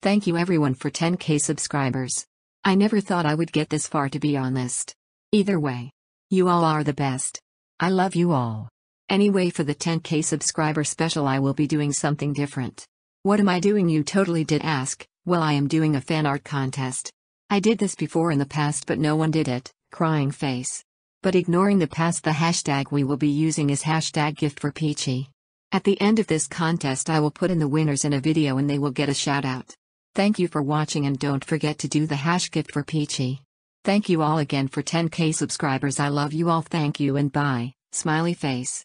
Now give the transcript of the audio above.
Thank you everyone for 10k subscribers. I never thought I would get this far to be honest. Either way. You all are the best. I love you all. Anyway for the 10k subscriber special I will be doing something different. What am I doing you totally did ask, well I am doing a fan art contest. I did this before in the past but no one did it, crying face. But ignoring the past the hashtag we will be using is hashtag gift for Peachy. At the end of this contest I will put in the winners in a video and they will get a shout out. Thank you for watching and don't forget to do the hash gift for Peachy. Thank you all again for 10k subscribers I love you all thank you and bye, smiley face.